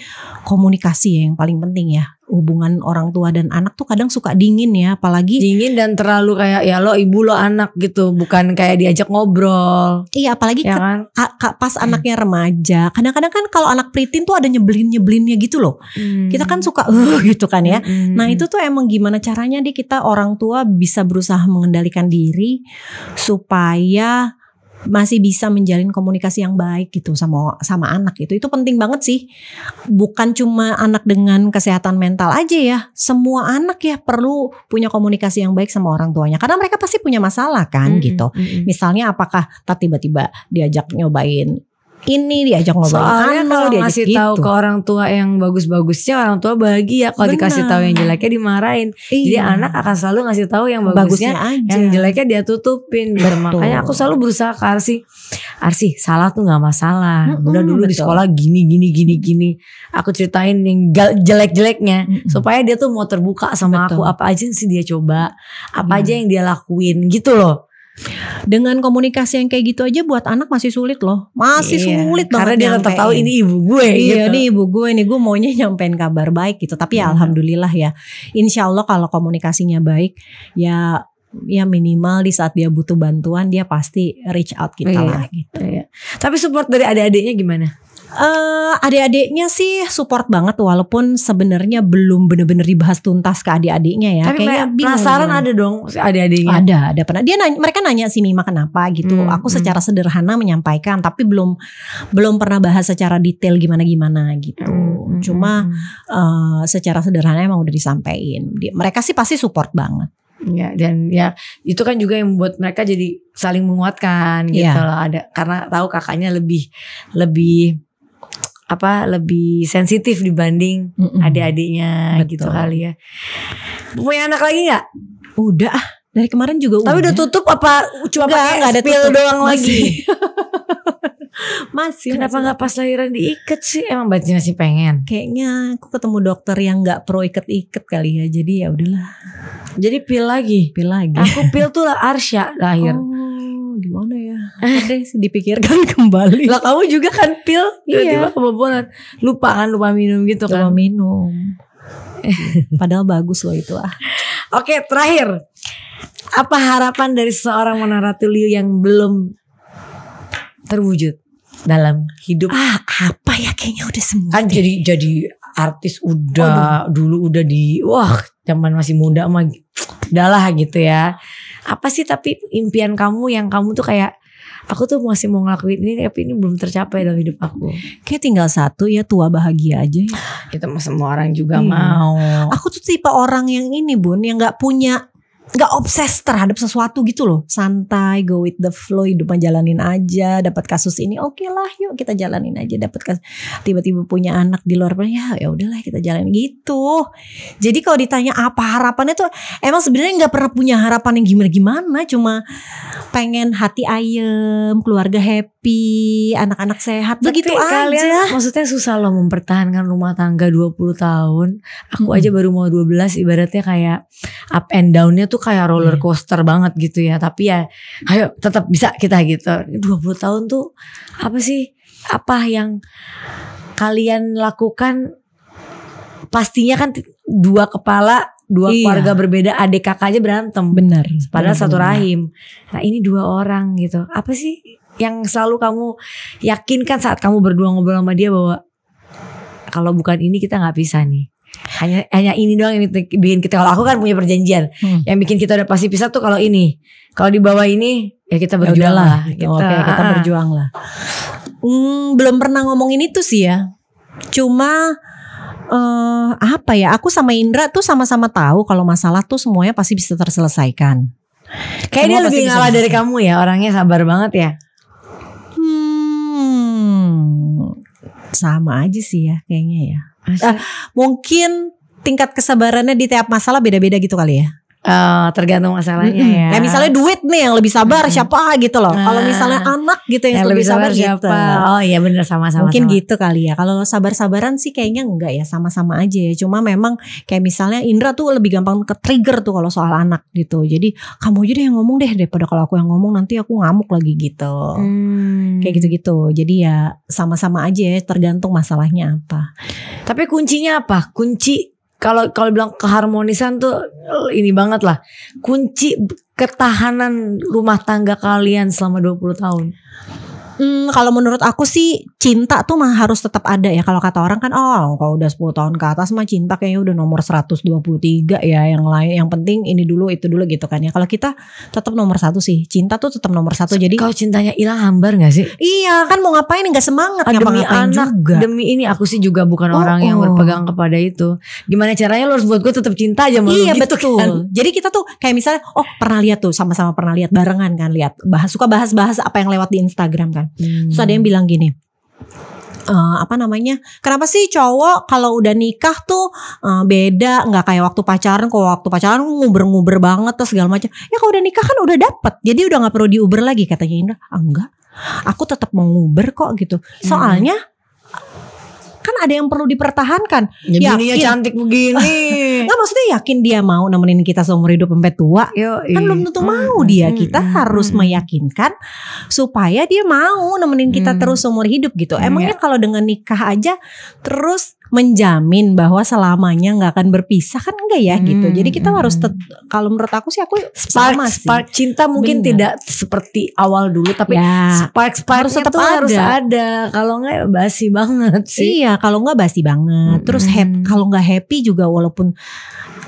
komunikasi ya yang paling penting ya hubungan orang tua dan anak tuh kadang suka dingin ya apalagi dingin dan terlalu kayak ya lo ibu lo anak gitu bukan kayak diajak ngobrol iya apalagi ya kan? ke, ke, pas anaknya remaja kadang-kadang kan kalau anak pritin tuh ada nyebelin nyebelinnya gitu loh hmm. kita kan suka uh gitu kan ya hmm. nah itu tuh emang gimana caranya deh kita orang tua bisa berusaha mengendalikan diri supaya masih bisa menjalin komunikasi yang baik gitu sama sama anak itu Itu penting banget sih. Bukan cuma anak dengan kesehatan mental aja ya. Semua anak ya perlu punya komunikasi yang baik sama orang tuanya karena mereka pasti punya masalah kan mm -hmm, gitu. Mm -hmm. Misalnya apakah tiba-tiba diajak nyobain ini diajak ngobrol soalnya kalau gitu. ngasih gitu. tahu ke orang tua yang bagus-bagusnya orang tua bahagia kalau dikasih tahu yang jeleknya dimarahin iya. jadi anak akan selalu ngasih tahu yang bagusnya, bagusnya aja. yang jeleknya dia tutupin makanya aku selalu berusaha ke Arsi Arsi salah tuh nggak masalah -hmm, udah dulu betul. di sekolah gini gini gini gini aku ceritain yang jelek-jeleknya -hmm. supaya dia tuh mau terbuka sama betul. aku apa aja sih dia coba apa iya. aja yang dia lakuin gitu loh dengan komunikasi yang kayak gitu aja buat anak masih sulit loh. Masih iya, sulit banget. Karena dia tetap tahu ini ibu gue Iya, gitu. ini ibu gue, ini gue maunya nyampein kabar baik gitu. Tapi ya hmm. alhamdulillah ya. Insya Allah kalau komunikasinya baik ya ya minimal di saat dia butuh bantuan dia pasti reach out kita iya, lah gitu. Iya. Tapi support dari adik-adiknya gimana? Uh, adik-adiknya sih support banget walaupun sebenarnya belum bener-bener dibahas tuntas ke adik-adiknya ya. Tapi Kayaknya penasaran ada dong adik-adiknya. Ada, ada pernah. Dia nanya, mereka nanya sih Mima kenapa gitu. Hmm, Aku hmm. secara sederhana menyampaikan tapi belum belum pernah bahas secara detail gimana-gimana gitu. Hmm, hmm, hmm Cuma hmm. Uh, secara sederhana emang udah disampaikan. Mereka sih pasti support banget. Ya dan ya itu kan juga yang membuat mereka jadi saling menguatkan gitu ya. loh ada karena tahu kakaknya lebih lebih apa lebih sensitif dibanding mm -mm. adik-adiknya gitu kali ya. Punya anak lagi nggak? Udah ah. dari kemarin juga Tapi udah. udah tutup apa cuma nggak, ada spill tutup. doang Masih. lagi? masih kenapa nggak pas lahiran diikat sih emang baca masih pengen kayaknya aku ketemu dokter yang nggak pro ikat-ikat kali ya jadi ya udahlah jadi pil lagi pil lagi aku pil tuh lah Arsya lahir oh gimana ya deh dipikirkan kembali lah kamu juga kan pil iya. tiba-tiba iya. kebobolan lupa kan lupa minum gitu kan. lupa kan minum eh. padahal bagus loh itu ah oke terakhir apa harapan dari seorang Mona Ratuliu yang belum terwujud dalam hidup ah apa ya kayaknya udah semua kan jadi jadi artis udah oh, dulu udah di wah zaman masih muda mah lah gitu ya apa sih tapi impian kamu yang kamu tuh kayak aku tuh masih mau ngelakuin ini tapi ini belum tercapai dalam hidup aku. Kayak tinggal satu ya tua bahagia aja. Itu mah semua orang juga hmm. mau. Aku tuh tipe orang yang ini bun yang nggak punya nggak obses terhadap sesuatu gitu loh santai go with the flow hidupnya jalanin aja dapat kasus ini oke okay lah yuk kita jalanin aja dapat kasus tiba-tiba punya anak di luar ya ya udahlah kita jalanin gitu jadi kalau ditanya apa harapannya tuh emang sebenarnya nggak pernah punya harapan yang gimana gimana cuma pengen hati ayem keluarga happy anak-anak sehat Tapi begitu kalian, aja maksudnya susah loh mempertahankan rumah tangga 20 tahun aku hmm. aja baru mau 12 ibaratnya kayak up and downnya tuh tuh kayak roller iya. coaster hmm. banget gitu ya. Tapi ya ayo tetap bisa kita gitu. 20 tahun tuh apa sih? Apa yang kalian lakukan pastinya kan dua kepala dua iya. keluarga berbeda adik aja berantem benar padahal satu bener. rahim nah ini dua orang gitu apa sih yang selalu kamu yakinkan saat kamu berdua ngobrol sama dia bahwa kalau bukan ini kita nggak bisa nih hanya hanya ini doang yang bikin kita kalau aku kan punya perjanjian hmm. yang bikin kita udah pasti pisah tuh kalau ini kalau di bawah ini ya kita ya berjuang lah gitu. gitu. oke okay, kita berjuang lah hmm, belum pernah ngomongin itu sih ya cuma uh, apa ya aku sama Indra tuh sama-sama tahu kalau masalah tuh semuanya pasti bisa terselesaikan kayak dia lebih ngalah dari kamu ya orangnya sabar banget ya hmm sama aja sih ya kayaknya ya Uh, mungkin tingkat kesabarannya di tiap masalah beda-beda gitu kali ya. Uh, tergantung masalahnya mm -hmm. ya. Nah misalnya duit nih yang lebih sabar mm -hmm. siapa gitu loh. Kalau ah. misalnya anak gitu yang, yang lebih sabar, sabar gitu. siapa? Gitu. Oh iya bener sama-sama. Mungkin sama. gitu kali ya. Kalau sabar-sabaran sih kayaknya enggak ya sama-sama aja ya. Cuma memang kayak misalnya Indra tuh lebih gampang ke trigger tuh kalau soal anak gitu. Jadi kamu aja deh yang ngomong deh daripada kalau aku yang ngomong nanti aku ngamuk lagi gitu. Hmm. Kayak gitu-gitu. Jadi ya sama-sama aja ya tergantung masalahnya apa. Tapi kuncinya apa? Kunci kalau kalau bilang keharmonisan tuh ini banget lah. Kunci ketahanan rumah tangga kalian selama 20 tahun. Hmm, kalau menurut aku sih cinta tuh mah harus tetap ada ya. Kalau kata orang kan oh kalau udah 10 tahun ke atas mah cinta kayaknya udah nomor 123 ya yang lain. Yang penting ini dulu itu dulu gitu kan ya. Kalau kita tetap nomor satu sih. Cinta tuh tetap nomor satu. Jadi kalau cintanya hilang hambar gak sih? Iya kan mau ngapain nggak semangat ah, demi anak juga. demi ini aku sih juga bukan oh, orang oh. yang berpegang kepada itu. Gimana caranya lo harus buat gue tetap cinta aja iya, gitu kan? betul. kan. Jadi kita tuh kayak misalnya oh pernah lihat tuh sama-sama pernah lihat barengan kan lihat bahas suka bahas-bahas apa yang lewat di Instagram kan. Hmm. Terus ada yang bilang gini, uh, apa namanya? Kenapa sih cowok kalau udah nikah tuh uh, beda nggak kayak waktu pacaran? kok waktu pacaran nguber-nguber banget terus segala macam. Ya kalau udah nikah kan udah dapet, jadi udah nggak perlu diuber lagi katanya Indra. Ah, enggak, aku tetap menguber kok gitu. Hmm. Soalnya hmm kan ada yang perlu dipertahankan. Ya, ya cantik begini. Gak maksudnya yakin dia mau nemenin kita seumur hidup sampai tua. Yoi. Kan belum tentu mau hmm, dia. Kita hmm, harus hmm. meyakinkan supaya dia mau nemenin kita hmm. terus seumur hidup gitu. Mm, Emangnya ya. kalau dengan nikah aja terus menjamin bahwa selamanya nggak akan berpisah kan enggak ya gitu. hmm, gitu. Jadi kita hmm, harus hmm. kalau menurut aku sih aku spark sama sih. cinta mungkin Bener. tidak seperti awal dulu tapi ya, spark spark harus tetap ada. harus ada. Kalau nggak ya basi banget sih. Iya, kalau enggak basi banget. Hmm. Terus kalau enggak happy juga walaupun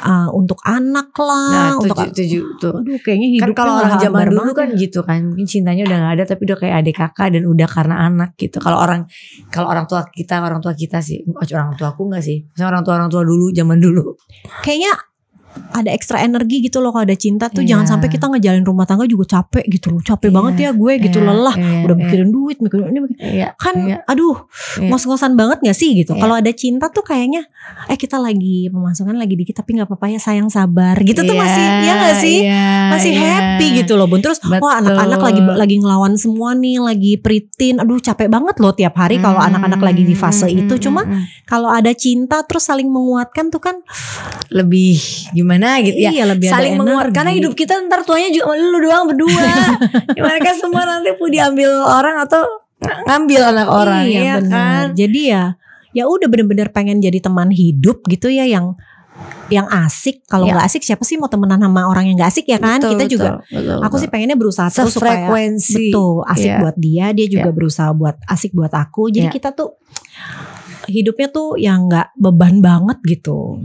uh, untuk anak lah nah, tujuh, untuk tujuh tuh aduh, kayaknya hidup kan kalau orang zaman dulu kan gitu kan mungkin cintanya udah gak ada tapi udah kayak adik kakak dan udah karena anak gitu kalau orang kalau orang tua kita orang tua kita sih oh, orang tua aku nggak sih Misalnya orang tua orang tua dulu zaman dulu kayaknya ada ekstra energi gitu loh kalau ada cinta tuh yeah. jangan iya. sampai kita ngejalin rumah tangga juga capek gitu loh capek yeah. banget ya gue gitu yeah. lelah yeah. udah iya. mikirin duit mikirin ini yeah. kan yeah. aduh yeah. ngos-ngosan banget gak sih gitu yeah. kalau ada cinta tuh kayaknya eh kita lagi pemasukan lagi dikit tapi nggak apa-apa ya sayang sabar gitu yeah. tuh iya, masih ya gak sih yeah. masih yeah. happy gitu loh bun terus Betul. wah anak-anak lagi lagi ngelawan semua nih lagi pritin aduh capek banget loh tiap hari kalau hmm, anak-anak lagi di fase mm. itu hmm, cuma mm. kalau ada cinta terus saling menguatkan tuh kan lebih gimana gitu ya. iya, ya lebih saling menguat karena hidup gitu. kita ntar tuanya juga lu doang berdua ya, mereka semua nanti pun diambil orang atau ngambil anak iya, orang iya, ya kan jadi ya ya udah bener-bener pengen jadi teman hidup gitu ya yang yang asik kalau iya. nggak ya. asik siapa sih mau temenan sama orang yang gak asik ya kan betul, kita betul, juga betul, aku sih pengennya berusaha terus supaya betul asik yeah. buat dia dia juga yeah. berusaha buat asik buat aku jadi yeah. kita tuh hidupnya tuh yang nggak beban banget gitu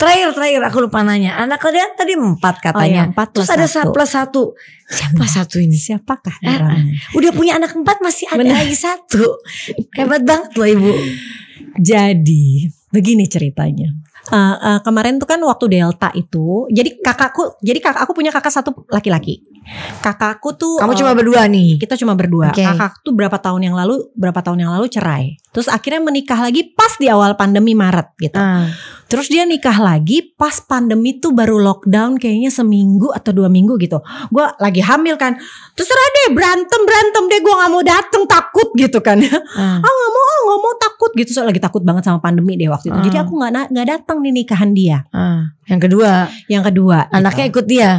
Terakhir terakhir aku lupa nanya. Anak kalian tadi empat katanya. Oh, iya, empat plus Terus ada satu. plus satu. Siapa nah, satu ini? Siapakah? Eh, eh. udah punya anak empat masih ada lagi satu. Hebat banget loh ibu. Jadi begini ceritanya. Uh, uh, kemarin tuh kan waktu Delta itu, jadi kakakku, jadi kakak aku punya kakak satu laki-laki. Kakakku tuh Kamu uh, cuma berdua nih. Kita cuma berdua. Okay. Kakak tuh berapa tahun yang lalu, berapa tahun yang lalu cerai. Terus akhirnya menikah lagi pas di awal pandemi Maret gitu. Uh. Terus dia nikah lagi pas pandemi tuh baru lockdown kayaknya seminggu atau dua minggu gitu. Gue lagi hamil kan. Terserah deh berantem berantem deh gue nggak mau dateng takut gitu kan. Hmm. Ah nggak mau ah nggak mau takut gitu soalnya lagi takut banget sama pandemi deh waktu itu. Hmm. Jadi aku nggak nggak datang nih nikahan dia. Hmm. Yang kedua, yang kedua, gitu. anaknya gitu. ikut dia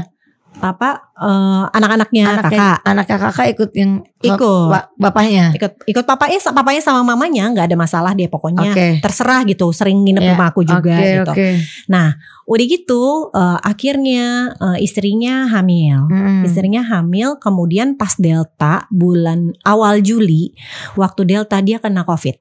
papa uh, anak-anaknya anak kakak anak kakak ikut yang ikut bapaknya ikut ikut papanya papanya sama mamanya nggak ada masalah dia pokoknya okay. terserah gitu sering nginep yeah. rumah aku juga okay, gitu okay. nah udah gitu uh, akhirnya uh, istrinya hamil hmm. istrinya hamil kemudian pas delta bulan awal Juli waktu delta dia kena covid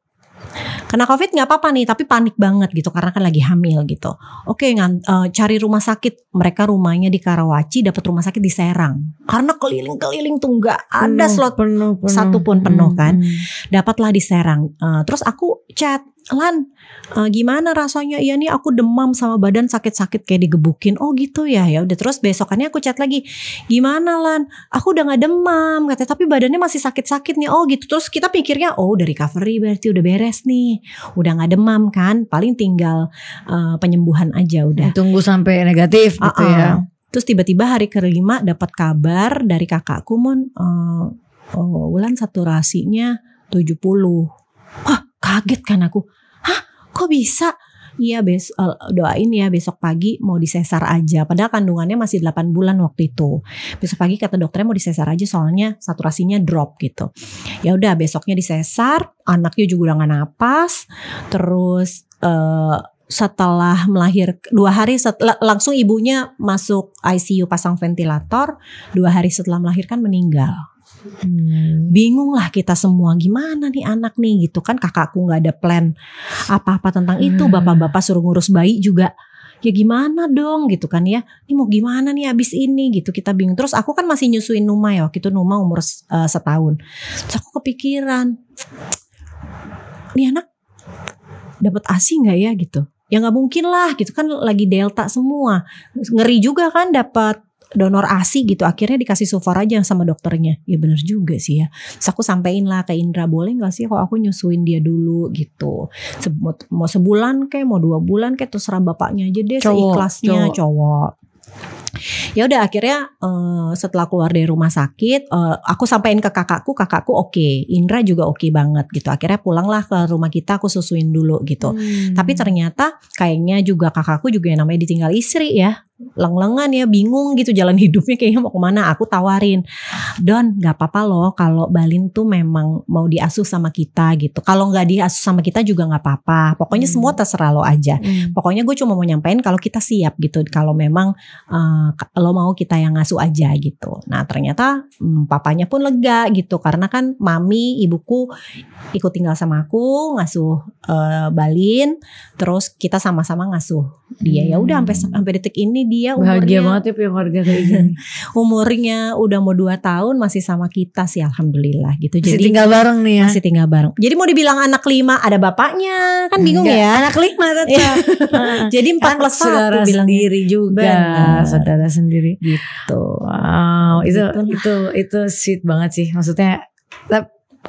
kena covid nggak apa-apa nih tapi panik banget gitu karena kan lagi hamil gitu oke ngan, uh, cari rumah sakit mereka rumahnya di Karawaci dapat rumah sakit di Serang karena keliling-keliling tuh nggak ada penuh, hmm, slot penuh, penuh. satu pun penuh kan. hmm, kan dapatlah di Serang uh, terus aku chat Lan, uh, gimana rasanya? Iya nih aku demam sama badan sakit-sakit kayak digebukin. Oh gitu ya, ya udah terus besokannya aku chat lagi. Gimana Lan? Aku udah gak demam katanya, tapi badannya masih sakit-sakit nih. Oh gitu. Terus kita pikirnya, oh udah recovery berarti udah beres nih. Udah gak demam kan? Paling tinggal uh, penyembuhan aja udah. Tunggu sampai negatif gitu uh -uh. ya. Terus tiba-tiba hari kelima dapat kabar dari kakakku mon, uh, oh, Wulan saturasinya 70. Wah, kaget kan aku hah kok bisa Iya eh, doain ya besok pagi mau disesar aja. Padahal kandungannya masih 8 bulan waktu itu. Besok pagi kata dokternya mau disesar aja soalnya saturasinya drop gitu. Ya udah besoknya disesar, anaknya juga udah gak napas. Terus uh, setelah melahir dua hari setelah, langsung ibunya masuk ICU pasang ventilator dua hari setelah melahirkan meninggal Hmm. Bingung lah kita semua gimana nih anak nih gitu kan kakakku nggak ada plan apa-apa tentang hmm. itu bapak-bapak suruh ngurus bayi juga ya gimana dong gitu kan ya ini mau gimana nih abis ini gitu kita bingung terus aku kan masih nyusuin Numa ya waktu itu Numa umur uh, setahun terus aku kepikiran ini anak dapat asi nggak ya gitu ya nggak mungkin lah gitu kan lagi delta semua ngeri juga kan dapat donor ASI gitu akhirnya dikasih sufor aja sama dokternya ya bener juga sih ya terus aku sampein lah ke Indra boleh gak sih kalau aku nyusuin dia dulu gitu Se mau sebulan kayak mau dua bulan kayak terserah bapaknya aja deh cowok, seikhlasnya cowok, cowok ya udah akhirnya uh, setelah keluar dari rumah sakit uh, aku sampaikan ke kakakku kakakku oke okay. Indra juga oke okay banget gitu akhirnya pulanglah ke rumah kita aku susuin dulu gitu hmm. tapi ternyata kayaknya juga kakakku juga yang namanya ditinggal istri ya leng-lengan ya bingung gitu jalan hidupnya kayaknya mau kemana aku tawarin Don gak apa-apa loh kalau Balin tuh memang mau diasuh sama kita gitu kalau nggak diasuh sama kita juga nggak apa-apa pokoknya hmm. semua terserah lo aja hmm. pokoknya gue cuma mau nyampein kalau kita siap gitu kalau memang uh, lo mau kita yang ngasuh aja gitu. Nah ternyata hmm, papanya pun lega gitu karena kan mami ibuku ikut tinggal sama aku ngasuh uh, Balin, terus kita sama-sama ngasuh dia. Hmm. Ya udah sampai hmm. sampai detik ini dia umurnya, bahagia banget ya punya keluarga kayak gini. umurnya udah mau 2 tahun masih sama kita sih alhamdulillah gitu. Masih Jadi tinggal bareng nih ya. Masih tinggal bareng. Jadi mau dibilang anak lima ada bapaknya kan bingung Enggak. ya. Anak lima tetap. Jadi 4 plus 1 bilang diri juga. Benar saudara sendiri gitu wow oh, itu gitu itu itu sweet banget sih maksudnya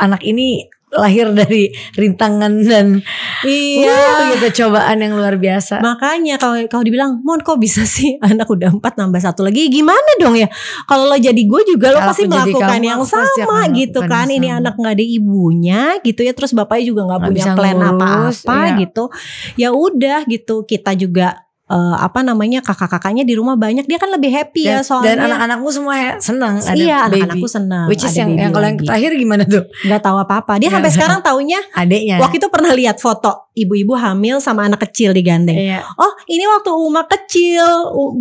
anak ini lahir dari rintangan dan iya wow, gitu cobaan yang luar biasa makanya kalau kalau dibilang mon kok bisa sih anak udah empat nambah satu lagi gimana dong ya kalau lo jadi gue juga lo pasti melakukan kamu, yang sama gitu kan sama. ini anak nggak ada ibunya gitu ya terus bapaknya juga nggak punya plan apa-apa iya. gitu ya udah gitu kita juga uh, apa namanya kakak-kakaknya di rumah banyak dia kan lebih happy ya dan, ya soalnya dan anak anakmu semua senang ada iya anak-anakku senang which is yang, yang kalau yang terakhir gimana tuh nggak tahu apa-apa dia sampai sekarang taunya adiknya waktu itu pernah lihat foto ibu-ibu hamil sama anak kecil digandeng. Iya. Oh, ini waktu Uma kecil,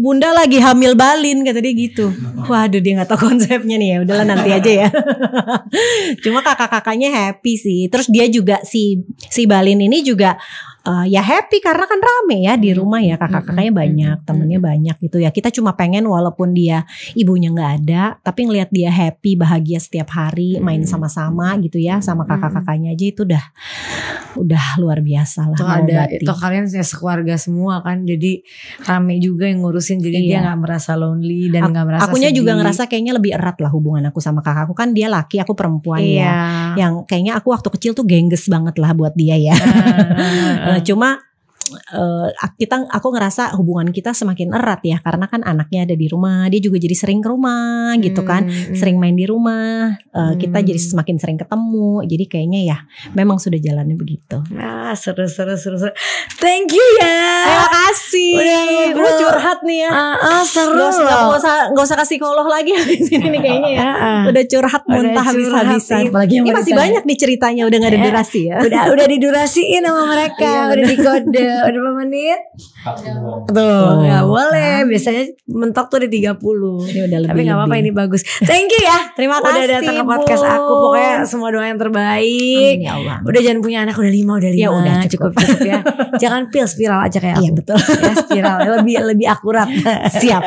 Bunda lagi hamil balin kata dia gitu. Iya. Waduh, dia nggak tahu konsepnya nih ya. Udahlah nanti iya. aja ya. Cuma kakak-kakaknya happy sih. Terus dia juga si si balin ini juga uh, ya happy karena kan rame ya di rumah ya kakak-kakaknya banyak temennya banyak gitu ya kita cuma pengen walaupun dia ibunya nggak ada tapi ngelihat dia happy bahagia setiap hari main sama-sama gitu ya sama kakak-kakaknya aja itu udah udah luar biasa biasalah toh ada batin. itu kalian ya sekeluarga semua kan jadi rame juga yang ngurusin jadi iya. dia nggak merasa lonely dan nggak merasa akunya sedih. juga ngerasa kayaknya lebih erat lah hubungan aku sama kakakku kan dia laki aku perempuan ya. iya. ya yang kayaknya aku waktu kecil tuh gengges banget lah buat dia ya uh, uh, uh. cuma uh, kita aku ngerasa hubungan kita semakin erat ya karena kan anaknya ada di rumah, dia juga jadi sering ke rumah gitu kan, hmm. hmm. sering main di rumah, uh, hmm. kita jadi semakin sering ketemu. Jadi kayaknya ya memang sudah jalannya begitu. Nah, seru seru seru. seru. Thank you ya. Terima kasih. Udah ngobrol curhat nih ya. Uh, uh, seru. Gak usah, gak usah gak usah kasih koloh lagi di sini nih kayaknya ya. Uh, uh. Udah curhat muntah habis-habisan. Ini masih ya. banyak nih ceritanya udah gak ada eh, durasi ya. Udah udah didurasiin sama mereka, iya, udah dikode. udah udah berapa menit? Tuh, oh, nggak oh. boleh. Biasanya mentok tuh di 30. Ini udah lebih. Tapi nggak apa-apa ini bagus. Thank you ya. Terima kasih. Udah datang ke podcast aku. Pokoknya semua doa yang terbaik. Amin, ya Allah. Udah jangan punya anak udah lima udah ya lima. Ya udah cukup cukup, cukup ya. jangan pil spiral aja kayak Iya betul. ya, spiral lebih lebih akurat. Siap.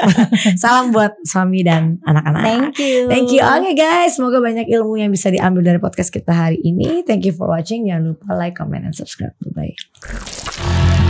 Salam buat suami dan anak-anak. Thank you. Thank you. Oke okay, guys, semoga banyak ilmu yang bisa diambil dari podcast kita hari ini. Thank you for watching. Jangan lupa like, comment, and subscribe. Bye bye.